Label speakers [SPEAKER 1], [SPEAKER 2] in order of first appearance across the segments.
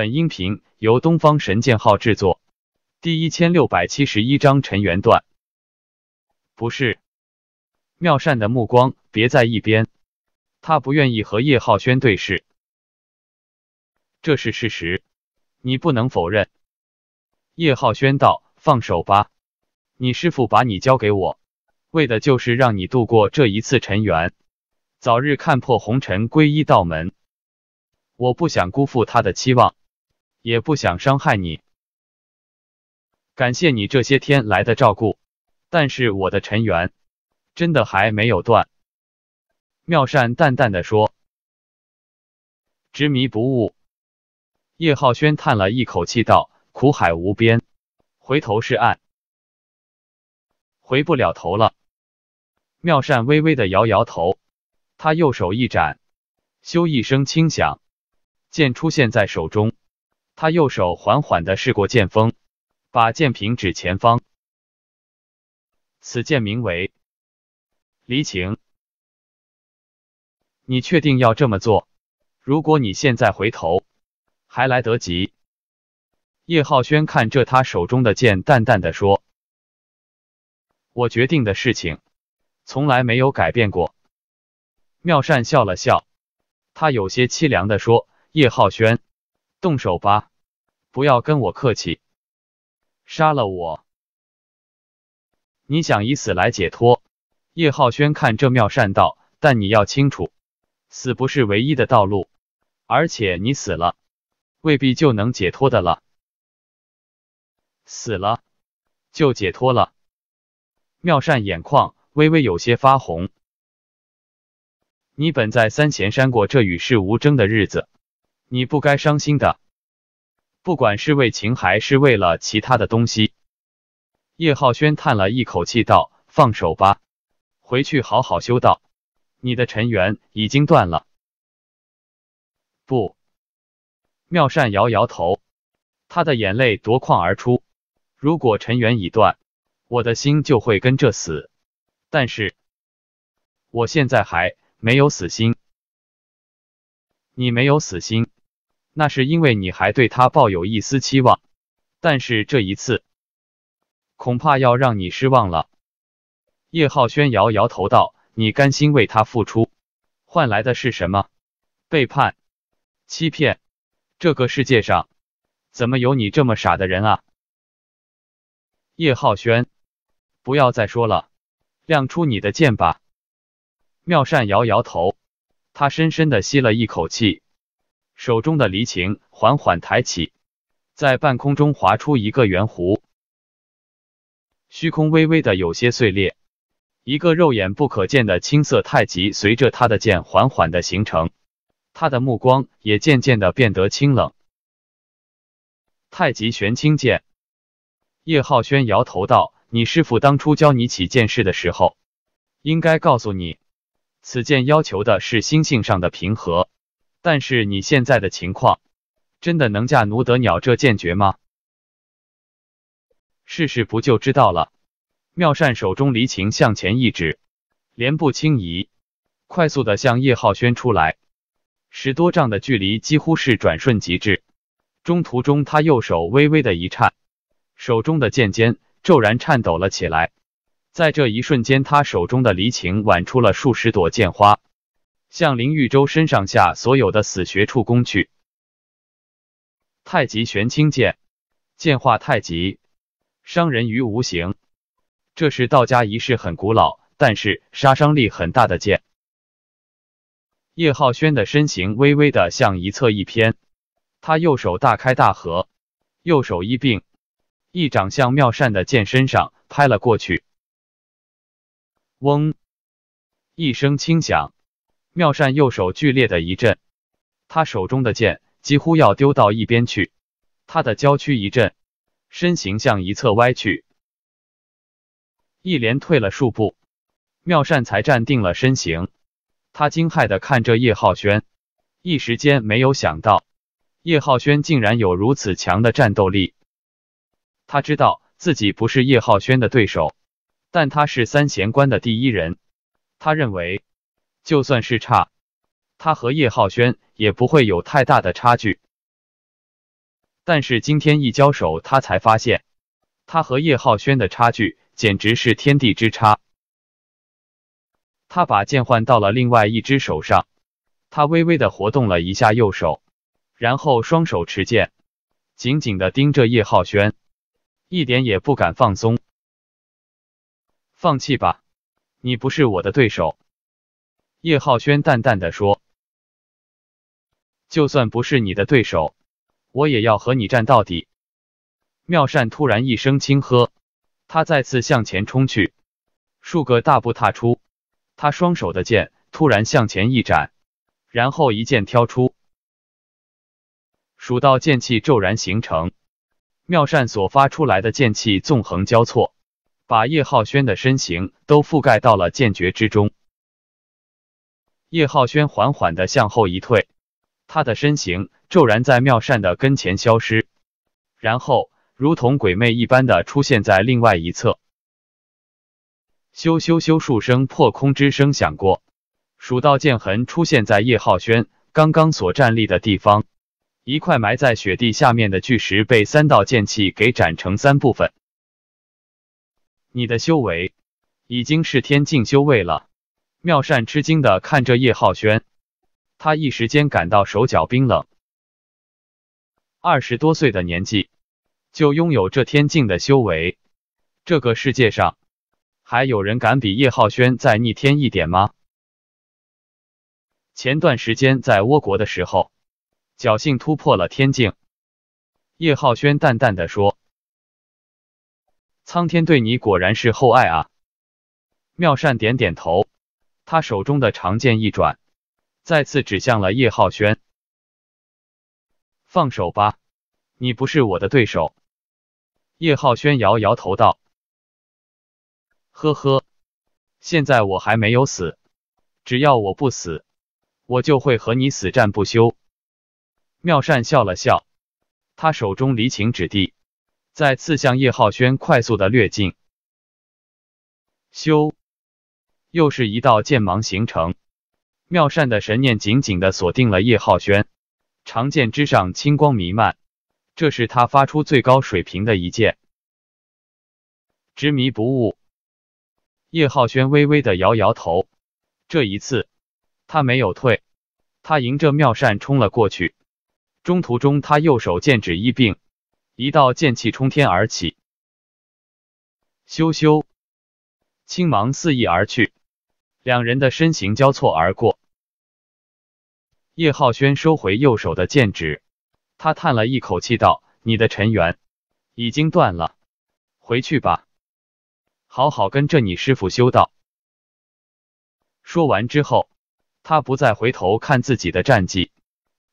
[SPEAKER 1] 本音频由东方神剑号制作，第一千六百七十一章尘缘断。不是，妙善的目光别在一边，他不愿意和叶浩轩对视。这是事实，你不能否认。叶浩轩道：“放手吧，你师傅把你交给我，为的就是让你度过这一次尘缘，早日看破红尘，皈依道门。我不想辜负他的期望。”也不想伤害你，感谢你这些天来的照顾，但是我的尘缘真的还没有断。”妙善淡淡的说，“执迷不悟。”叶浩轩叹了一口气道：“苦海无边，回头是岸，回不了头了。”妙善微微的摇摇头，他右手一展，咻一声轻响，剑出现在手中。他右手缓缓地试过剑锋，把剑平指前方。此剑名为离情。你确定要这么做？如果你现在回头，还来得及。叶浩轩看着他手中的剑，淡淡的说：“我决定的事情，从来没有改变过。”妙善笑了笑，他有些凄凉地说：“叶浩轩。”动手吧，不要跟我客气，杀了我！你想以死来解脱？叶浩轩看这妙善道，但你要清楚，死不是唯一的道路，而且你死了，未必就能解脱的了。死了就解脱了？妙善眼眶微微有些发红。你本在三贤山过这与世无争的日子。你不该伤心的，不管是为情还是为了其他的东西。叶浩轩叹了一口气，道：“放手吧，回去好好修道。你的尘缘已经断了。”不，妙善摇摇头，他的眼泪夺眶而出。如果尘缘已断，我的心就会跟着死。但是，我现在还没有死心。你没有死心。那是因为你还对他抱有一丝期望，但是这一次，恐怕要让你失望了。叶浩轩摇摇头道：“你甘心为他付出，换来的是什么？背叛、欺骗。这个世界上，怎么有你这么傻的人啊？”叶浩轩，不要再说了，亮出你的剑吧。妙善摇摇头，他深深的吸了一口气。手中的离情缓缓抬起，在半空中划出一个圆弧，虚空微微的有些碎裂，一个肉眼不可见的青色太极随着他的剑缓缓的形成，他的目光也渐渐的变得清冷。太极玄清剑，叶浩轩摇头道：“你师傅当初教你起剑式的时候，应该告诉你，此剑要求的是心性上的平和。”但是你现在的情况，真的能架奴得鸟这剑诀吗？试试不就知道了。妙善手中离情向前一指，莲步轻移，快速的向叶浩轩出来。十多丈的距离几乎是转瞬即至。中途中，他右手微微的一颤，手中的剑尖骤然颤抖了起来。在这一瞬间，他手中的离情挽出了数十朵剑花。向林玉洲身上下所有的死穴处攻去。太极玄清剑，剑化太极，伤人于无形。这是道家一式很古老，但是杀伤力很大的剑。叶浩轩的身形微微的向一侧一偏，他右手大开大合，右手一并，一掌向妙善的剑身上拍了过去。嗡，一声轻响。妙善右手剧烈的一震，他手中的剑几乎要丢到一边去，他的娇躯一震，身形向一侧歪去，一连退了数步，妙善才站定了身形。他惊骇地看着叶浩轩，一时间没有想到，叶浩轩竟然有如此强的战斗力。他知道自己不是叶浩轩的对手，但他是三贤关的第一人，他认为。就算是差，他和叶浩轩也不会有太大的差距。但是今天一交手，他才发现，他和叶浩轩的差距简直是天地之差。他把剑换到了另外一只手上，他微微的活动了一下右手，然后双手持剑，紧紧的盯着叶浩轩，一点也不敢放松。放弃吧，你不是我的对手。叶浩轩淡淡的说：“就算不是你的对手，我也要和你战到底。”妙善突然一声轻喝，他再次向前冲去，数个大步踏出，他双手的剑突然向前一斩，然后一剑挑出，数道剑气骤然形成，妙善所发出来的剑气纵横交错，把叶浩轩的身形都覆盖到了剑诀之中。叶浩轩缓缓地向后一退，他的身形骤然在妙善的跟前消失，然后如同鬼魅一般的出现在另外一侧。咻咻咻，数声破空之声响过，数道剑痕出现在叶浩轩刚刚所站立的地方，一块埋在雪地下面的巨石被三道剑气给斩成三部分。你的修为已经是天境修为了。妙善吃惊的看着叶浩轩，他一时间感到手脚冰冷。二十多岁的年纪，就拥有这天境的修为，这个世界上还有人敢比叶浩轩再逆天一点吗？前段时间在倭国的时候，侥幸突破了天境。叶浩轩淡淡的说：“苍天对你果然是厚爱啊。”妙善点点头。他手中的长剑一转，再次指向了叶浩轩。“放手吧，你不是我的对手。”叶浩轩摇摇头道：“呵呵，现在我还没有死，只要我不死，我就会和你死战不休。”妙善笑了笑，他手中离情指地，再次向叶浩轩快速的掠近。修。又是一道剑芒形成，妙善的神念紧紧地锁定了叶浩轩。长剑之上青光弥漫，这是他发出最高水平的一剑。执迷不悟，叶浩轩微微地摇摇头。这一次，他没有退，他迎着妙善冲了过去。中途中，他右手剑指一并，一道剑气冲天而起。咻咻，青芒四溢而去。两人的身形交错而过，叶浩轩收回右手的剑指，他叹了一口气道：“你的尘缘已经断了，回去吧，好好跟着你师傅修道。”说完之后，他不再回头看自己的战绩，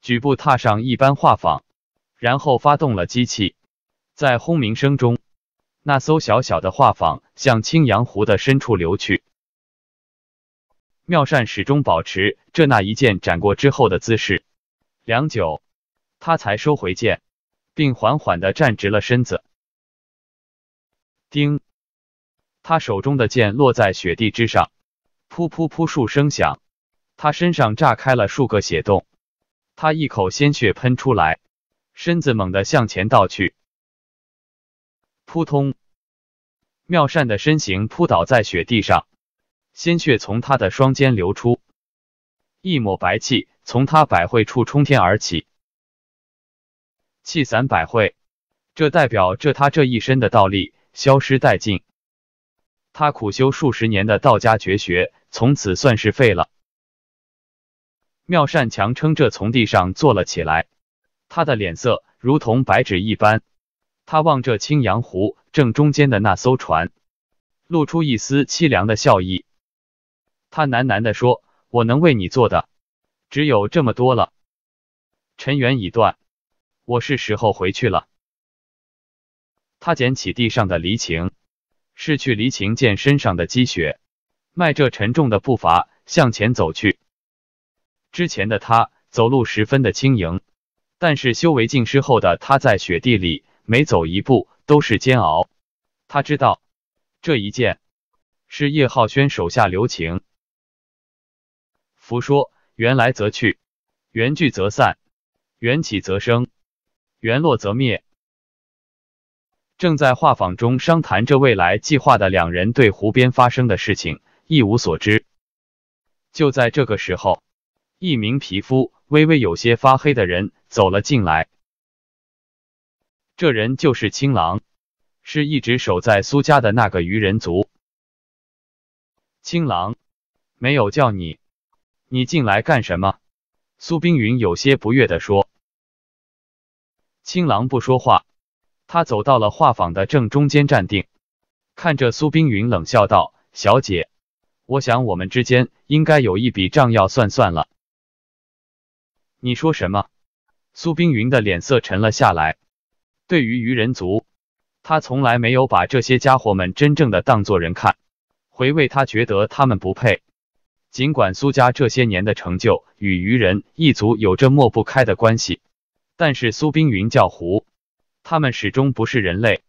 [SPEAKER 1] 举步踏上一班画舫，然后发动了机器，在轰鸣声中，那艘小小的画舫向青阳湖的深处流去。妙善始终保持这那一剑斩过之后的姿势，良久，他才收回剑，并缓缓地站直了身子。叮，他手中的剑落在雪地之上，噗噗噗数声响，他身上炸开了数个血洞，他一口鲜血喷出来，身子猛地向前倒去，扑通，妙善的身形扑倒在雪地上。鲜血从他的双肩流出，一抹白气从他百会处冲天而起，气散百会，这代表着他这一身的道力消失殆尽，他苦修数十年的道家绝学从此算是废了。妙善强撑着从地上坐了起来，他的脸色如同白纸一般，他望着青阳湖正中间的那艘船，露出一丝凄凉的笑意。他喃喃的说：“我能为你做的只有这么多了，尘缘已断，我是时候回去了。”他捡起地上的离情，拭去离情剑身上的积雪，迈着沉重的步伐向前走去。之前的他走路十分的轻盈，但是修为尽失后的他在雪地里每走一步都是煎熬。他知道这一剑是叶浩轩手下留情。佛说：缘来则去，缘聚则散，缘起则生，缘落则灭。正在画舫中商谈着未来计划的两人，对湖边发生的事情一无所知。就在这个时候，一名皮肤微微有些发黑的人走了进来。这人就是青狼，是一直守在苏家的那个鱼人族。青狼，没有叫你。你进来干什么？苏冰云有些不悦地说。青狼不说话，他走到了画舫的正中间站定，看着苏冰云冷笑道：“小姐，我想我们之间应该有一笔账要算算了。”你说什么？苏冰云的脸色沉了下来。对于鱼人族，他从来没有把这些家伙们真正的当做人看。回味，他觉得他们不配。尽管苏家这些年的成就与鱼人一族有着抹不开的关系，但是苏冰云叫胡，他们始终不是人类。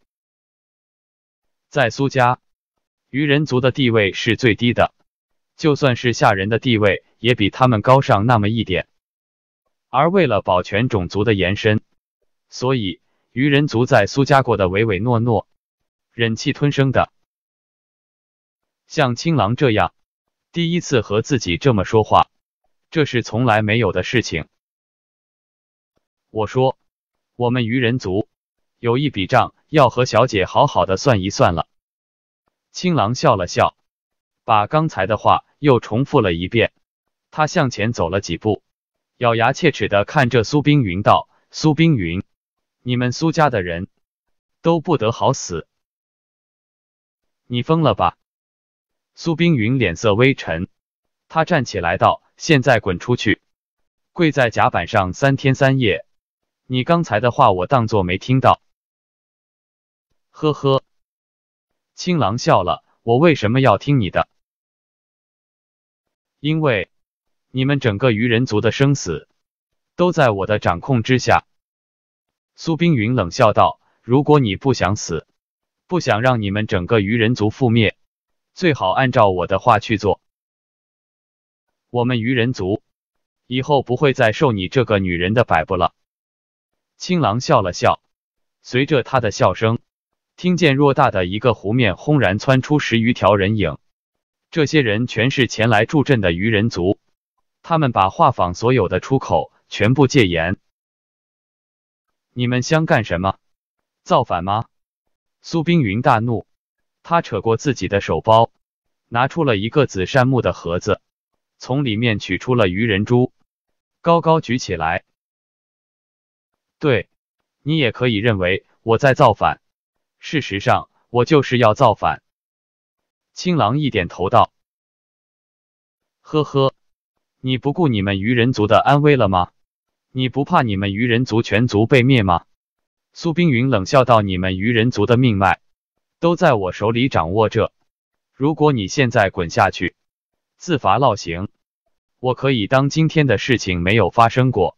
[SPEAKER 1] 在苏家，鱼人族的地位是最低的，就算是下人的地位也比他们高上那么一点。而为了保全种族的延伸，所以鱼人族在苏家过得唯唯诺诺、忍气吞声的。像青狼这样。第一次和自己这么说话，这是从来没有的事情。我说，我们鱼人族有一笔账要和小姐好好的算一算了。青狼笑了笑，把刚才的话又重复了一遍。他向前走了几步，咬牙切齿的看着苏冰云道：“苏冰云，你们苏家的人都不得好死！你疯了吧！”苏冰云脸色微沉，他站起来道：“现在滚出去，跪在甲板上三天三夜。你刚才的话我当作没听到。”“呵呵。”青狼笑了，“我为什么要听你的？因为你们整个鱼人族的生死都在我的掌控之下。”苏冰云冷笑道：“如果你不想死，不想让你们整个鱼人族覆灭。”最好按照我的话去做。我们鱼人族以后不会再受你这个女人的摆布了。青狼笑了笑，随着他的笑声，听见偌大的一个湖面轰然窜出十余条人影。这些人全是前来助阵的鱼人族，他们把画舫所有的出口全部戒严。你们想干什么？造反吗？苏冰云大怒。他扯过自己的手包，拿出了一个紫杉木的盒子，从里面取出了鱼人珠，高高举起来。对，你也可以认为我在造反。事实上，我就是要造反。青狼一点头道：“呵呵，你不顾你们鱼人族的安危了吗？你不怕你们鱼人族全族被灭吗？”苏冰云冷笑道：“你们鱼人族的命脉。”都在我手里掌握着。如果你现在滚下去，自罚烙刑，我可以当今天的事情没有发生过。